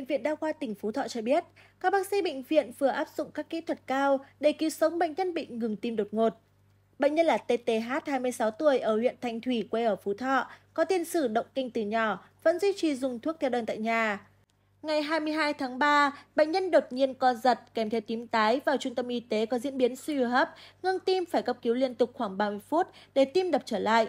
bệnh viện đa khoa tỉnh phú thọ cho biết các bác sĩ bệnh viện vừa áp dụng các kỹ thuật cao để cứu sống bệnh nhân bị ngừng tim đột ngột. Bệnh nhân là TTH 26 tuổi ở huyện Thanh Thủy quê ở Phú Thọ, có tiền sử động kinh từ nhỏ, vẫn duy trì dùng thuốc theo đơn tại nhà. Ngày 22 tháng 3, bệnh nhân đột nhiên co giật kèm theo tím tái vào trung tâm y tế có diễn biến suy hô hấp, ngưng tim phải cấp cứu liên tục khoảng 30 phút để tim đập trở lại.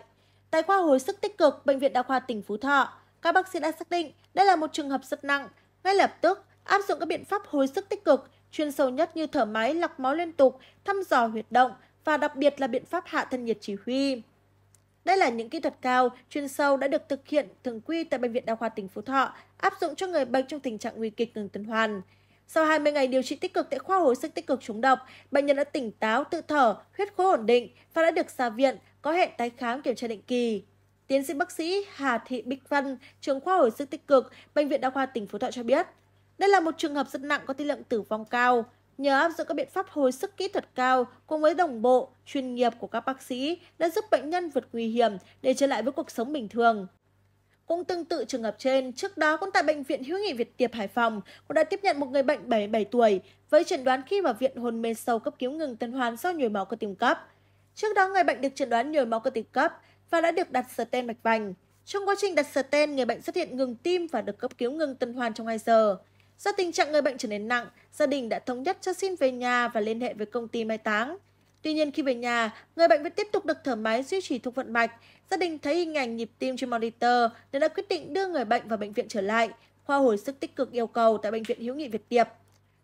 Tại khoa hồi sức tích cực Bệnh viện Đa khoa tỉnh Phú Thọ, các bác sĩ đã xác định đây là một trường hợp rất nặng ngay lập tức, áp dụng các biện pháp hồi sức tích cực, chuyên sâu nhất như thở máy lọc máu liên tục, thăm dò huyệt động và đặc biệt là biện pháp hạ thân nhiệt chỉ huy. Đây là những kỹ thuật cao, chuyên sâu đã được thực hiện thường quy tại Bệnh viện Đa khoa tỉnh Phú Thọ, áp dụng cho người bệnh trong tình trạng nguy kịch ngừng tuần hoàn. Sau 20 ngày điều trị tích cực tại khoa hồi sức tích cực chống độc, bệnh nhân đã tỉnh táo, tự thở, huyết khối ổn định và đã được ra viện, có hẹn tái khám kiểm tra định kỳ tiến sĩ bác sĩ Hà Thị Bích Vân, trưởng khoa hồi sức tích cực, Bệnh viện Đa khoa tỉnh Phú Thọ cho biết, đây là một trường hợp rất nặng có tỷ lệ tử vong cao. Nhờ áp dụng các biện pháp hồi sức kỹ thuật cao cùng với đồng bộ, chuyên nghiệp của các bác sĩ đã giúp bệnh nhân vượt nguy hiểm để trở lại với cuộc sống bình thường. Cũng tương tự trường hợp trên, trước đó cũng tại Bệnh viện Hữu nghị Việt Tiệp Hải Phòng cũng đã tiếp nhận một người bệnh 77 tuổi với chẩn đoán khi vào viện hôn mê sâu cấp cứu ngừng tuần hoàn do nhồi máu cơ tim cấp. Trước đó, người bệnh được chẩn đoán nhồi máu cơ tim cấp, và đã được đặt sờ stent mạch vành. Trong quá trình đặt sờ stent, người bệnh xuất hiện ngừng tim và được cấp cứu ngừng tuần hoàn trong 2 giờ. Do tình trạng người bệnh trở nên nặng, gia đình đã thống nhất cho xin về nhà và liên hệ với công ty mai táng. Tuy nhiên khi về nhà, người bệnh vẫn tiếp tục được thở máy duy trì thuốc vận mạch. Gia đình thấy hình ảnh nhịp tim trên monitor nên đã quyết định đưa người bệnh vào bệnh viện trở lại, khoa hồi sức tích cực yêu cầu tại bệnh viện hữu nghị Việt Tiệp.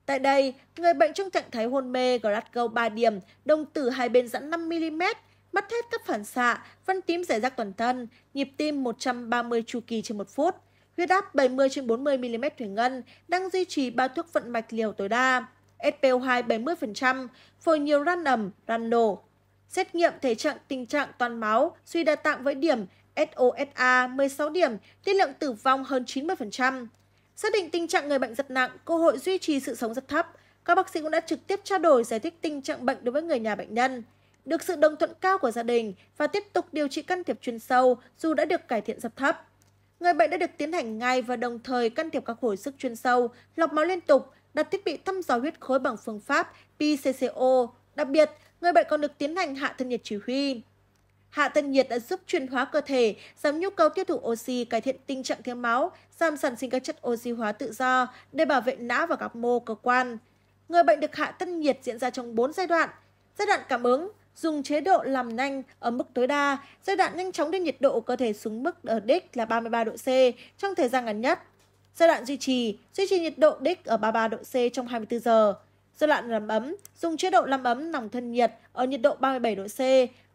Tại đây, người bệnh trong trạng thái hôn mê Glasgow 3 điểm, đồng tử hai bên giãn 5mm mất hết các phản xạ, phân tím rải rác toàn thân, nhịp tim 130 chu kỳ trên một phút, huyết áp 70 trên 40 mm thủy ngân, đang duy trì ba thuốc vận mạch liều tối đa, SPO2 70%, phổi nhiều ran ẩm, ran nổ. Xét nghiệm thể trạng tình trạng toàn máu, suy đa tạng với điểm SOSA 16 điểm, tiên lượng tử vong hơn 90%. Xác định tình trạng người bệnh rất nặng, cơ hội duy trì sự sống rất thấp. Các bác sĩ cũng đã trực tiếp trao đổi giải thích tình trạng bệnh đối với người nhà bệnh nhân được sự đồng thuận cao của gia đình và tiếp tục điều trị can thiệp chuyên sâu dù đã được cải thiện rất thấp. Người bệnh đã được tiến hành ngay và đồng thời can thiệp các hồi sức chuyên sâu, lọc máu liên tục, đặt thiết bị thăm dò huyết khối bằng phương pháp PCCO. Đặc biệt, người bệnh còn được tiến hành hạ thân nhiệt chỉ huy. Hạ thân nhiệt đã giúp chuyển hóa cơ thể, giảm nhu cầu tiêu thụ oxy, cải thiện tình trạng thiếu máu, giảm sản sinh các chất oxy hóa tự do để bảo vệ não và các mô cơ quan. Người bệnh được hạ thân nhiệt diễn ra trong 4 giai đoạn. Giai đoạn cảm ứng, dùng chế độ làm nhanh ở mức tối đa, giai đoạn nhanh chóng đưa nhiệt độ cơ thể xuống mức ở đích là 33 độ C trong thời gian ngắn nhất. Giai đoạn duy trì, duy trì nhiệt độ đích ở 33 độ C trong 24 giờ. Giai đoạn làm ấm, dùng chế độ làm ấm nòng thân nhiệt ở nhiệt độ 37 độ C,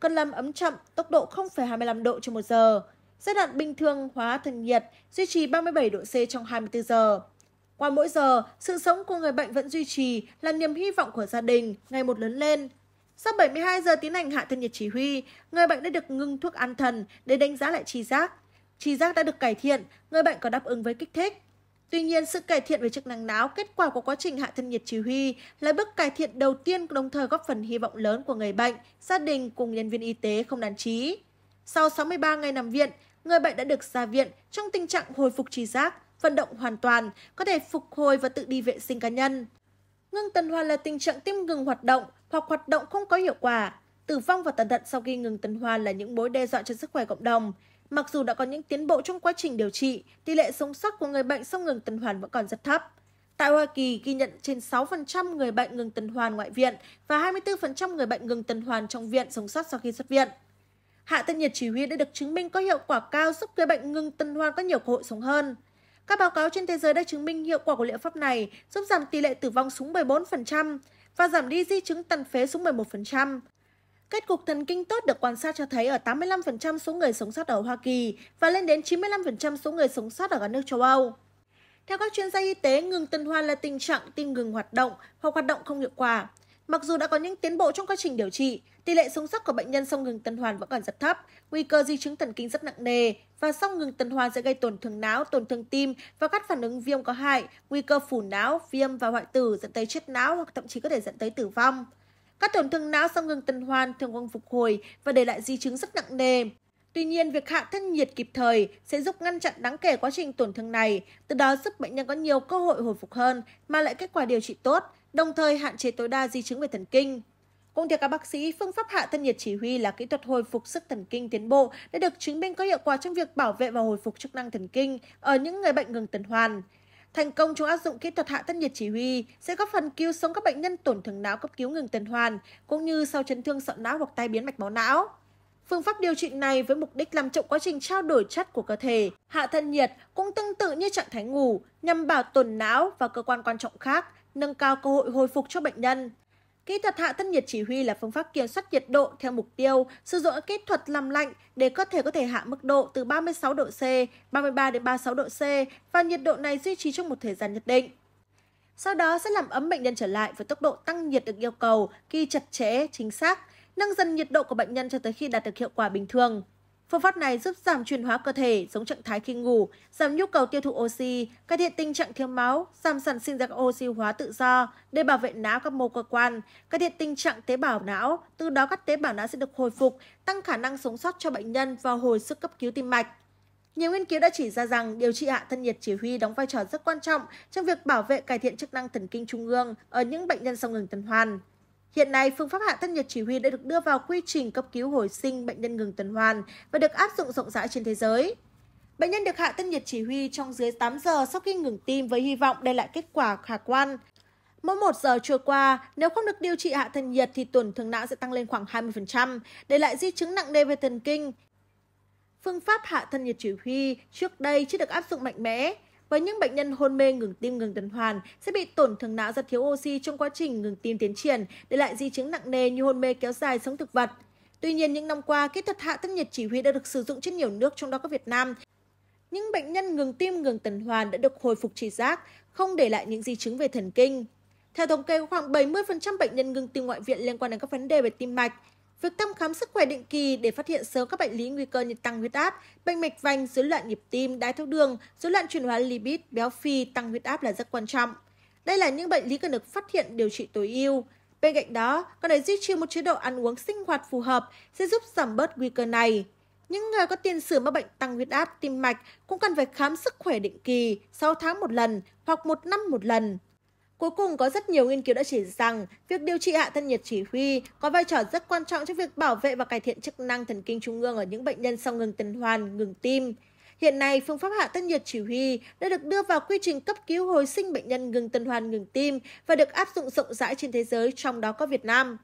cần làm ấm chậm, tốc độ 0,25 độ trên một giờ. Giai đoạn bình thường hóa thân nhiệt, duy trì 37 độ C trong 24 giờ. Qua mỗi giờ, sự sống của người bệnh vẫn duy trì là niềm hy vọng của gia đình ngày một lớn lên, sau 72 giờ tiến hành hạ thân nhiệt chỉ huy, người bệnh đã được ngưng thuốc an thần để đánh giá lại tri giác. Tri giác đã được cải thiện, người bệnh có đáp ứng với kích thích. Tuy nhiên, sự cải thiện về chức năng não, kết quả của quá trình hạ thân nhiệt chỉ huy là bước cải thiện đầu tiên đồng thời góp phần hy vọng lớn của người bệnh, gia đình cùng nhân viên y tế không đàn trí. Sau 63 ngày nằm viện, người bệnh đã được ra viện trong tình trạng hồi phục trí giác, vận động hoàn toàn, có thể phục hồi và tự đi vệ sinh cá nhân ngưng tuần hoàn là tình trạng tim ngừng hoạt động hoặc hoạt động không có hiệu quả tử vong và tàn tật sau khi ngừng tuần hoàn là những mối đe dọa cho sức khỏe cộng đồng mặc dù đã có những tiến bộ trong quá trình điều trị tỷ lệ sống sót của người bệnh sau ngừng tuần hoàn vẫn còn rất thấp Tại Hoa Kỳ ghi nhận trên 6% người bệnh ngừng tuần hoàn ngoại viện và 24% người bệnh ngừng tuần hoàn trong viện sống sót sau khi xuất viện. Hạ thân nhiệt chỉ huy đã được chứng minh có hiệu quả cao giúp người bệnh ngừng tuần hoàn có nhiều cơ hội sống hơn các báo cáo trên thế giới đã chứng minh hiệu quả của liệu pháp này giúp giảm tỷ lệ tử vong xuống 14% và giảm đi di chứng tàn phế xuống 11%. Kết cục thần kinh tốt được quan sát cho thấy ở 85% số người sống sót ở Hoa Kỳ và lên đến 95% số người sống sót ở các nước châu Âu. Theo các chuyên gia y tế, ngừng tuần hoàn là tình trạng tim ngừng hoạt động hoặc hoạt động không hiệu quả. Mặc dù đã có những tiến bộ trong quá trình điều trị, tỷ lệ sống sót của bệnh nhân sau ngừng tuần hoàn vẫn còn rất thấp nguy cơ di chứng thần kinh rất nặng nề và sau ngừng tuần hoàn sẽ gây tổn thương não tổn thương tim và các phản ứng viêm có hại nguy cơ phủ não viêm và hoại tử dẫn tới chết não hoặc thậm chí có thể dẫn tới tử vong các tổn thương não sau ngừng tuần hoàn thường không phục hồi và để lại di chứng rất nặng nề Tuy nhiên, việc hạ thân nhiệt kịp thời sẽ giúp ngăn chặn đáng kể quá trình tổn thương này, từ đó giúp bệnh nhân có nhiều cơ hội hồi phục hơn mà lại kết quả điều trị tốt, đồng thời hạn chế tối đa di chứng về thần kinh. Cũng theo các bác sĩ, phương pháp hạ thân nhiệt chỉ huy là kỹ thuật hồi phục sức thần kinh tiến bộ đã được chứng minh có hiệu quả trong việc bảo vệ và hồi phục chức năng thần kinh ở những người bệnh ngừng tuần hoàn. Thành công trong áp dụng kỹ thuật hạ thân nhiệt chỉ huy sẽ góp phần cứu sống các bệnh nhân tổn thương não cấp cứu ngừng tuần hoàn cũng như sau chấn thương sọ não hoặc tai biến mạch máu não. Phương pháp điều trị này với mục đích làm chậm quá trình trao đổi chất của cơ thể, hạ thân nhiệt cũng tương tự như trạng thái ngủ nhằm bảo tồn não và cơ quan quan trọng khác, nâng cao cơ hội hồi phục cho bệnh nhân kỹ thuật hạ thân nhiệt chỉ huy là phương pháp kiểm soát nhiệt độ theo mục tiêu sử dụng kỹ thuật làm lạnh để cơ thể có thể hạ mức độ từ 36 độ C, 33 đến 36 độ C và nhiệt độ này duy trì trong một thời gian nhất định. Sau đó sẽ làm ấm bệnh nhân trở lại với tốc độ tăng nhiệt được yêu cầu, ghi chặt chẽ, chính xác, nâng dần nhiệt độ của bệnh nhân cho tới khi đạt được hiệu quả bình thường. Phương pháp này giúp giảm chuyển hóa cơ thể giống trạng thái khi ngủ, giảm nhu cầu tiêu thụ oxy, cải thiện tình trạng thiếu máu, giảm sản sinh ra các oxy hóa tự do để bảo vệ não các mô cơ quan, cải thiện tình trạng tế bào não, từ đó các tế bào não sẽ được hồi phục, tăng khả năng sống sót cho bệnh nhân và hồi sức cấp cứu tim mạch. Nhiều nghiên cứu đã chỉ ra rằng điều trị hạ thân nhiệt chỉ huy đóng vai trò rất quan trọng trong việc bảo vệ cải thiện chức năng thần kinh trung ương ở những bệnh nhân sau ngừng tuần hoàn. Hiện nay, phương pháp hạ thân nhiệt chỉ huy đã được đưa vào quy trình cấp cứu hồi sinh bệnh nhân ngừng tuần hoàn và được áp dụng rộng rãi trên thế giới. Bệnh nhân được hạ thân nhiệt chỉ huy trong dưới 8 giờ sau khi ngừng tim với hy vọng đem lại kết quả khả quan. Mỗi 1 giờ trôi qua, nếu không được điều trị hạ thân nhiệt thì tổn thương não sẽ tăng lên khoảng 20%, để lại di chứng nặng nề về thần kinh. Phương pháp hạ thân nhiệt chỉ huy trước đây chưa được áp dụng mạnh mẽ, với những bệnh nhân hôn mê ngừng tim ngừng tuần hoàn sẽ bị tổn thương não do thiếu oxy trong quá trình ngừng tim tiến triển để lại di chứng nặng nề như hôn mê kéo dài sống thực vật tuy nhiên những năm qua kỹ thuật hạ thân nhiệt chỉ huy đã được sử dụng trên nhiều nước trong đó có việt nam những bệnh nhân ngừng tim ngừng tuần hoàn đã được hồi phục trí giác không để lại những di chứng về thần kinh theo thống kê, khoảng 70% bệnh nhân ngừng tim ngoại viện liên quan đến các vấn đề về tim mạch, Việc thăm khám sức khỏe định kỳ để phát hiện sớm các bệnh lý nguy cơ như tăng huyết áp, bệnh mạch vành, rối loạn nhịp tim, đái tháo đường, rối loạn chuyển hóa lipid, béo phì, tăng huyết áp là rất quan trọng. Đây là những bệnh lý cần được phát hiện điều trị tối ưu. Bên cạnh đó, cần phải duy trì một chế độ ăn uống sinh hoạt phù hợp sẽ giúp giảm bớt nguy cơ này. Những người có tiền sử mắc bệnh tăng huyết áp, tim mạch cũng cần phải khám sức khỏe định kỳ 6 tháng một lần hoặc một năm một lần. Cuối cùng có rất nhiều nghiên cứu đã chỉ rằng việc điều trị hạ thân nhiệt chỉ huy có vai trò rất quan trọng trong việc bảo vệ và cải thiện chức năng thần kinh trung ương ở những bệnh nhân sau ngừng tuần hoàn, ngừng tim. Hiện nay, phương pháp hạ thân nhiệt chỉ huy đã được đưa vào quy trình cấp cứu hồi sinh bệnh nhân ngừng tuần hoàn, ngừng tim và được áp dụng rộng rãi trên thế giới, trong đó có Việt Nam.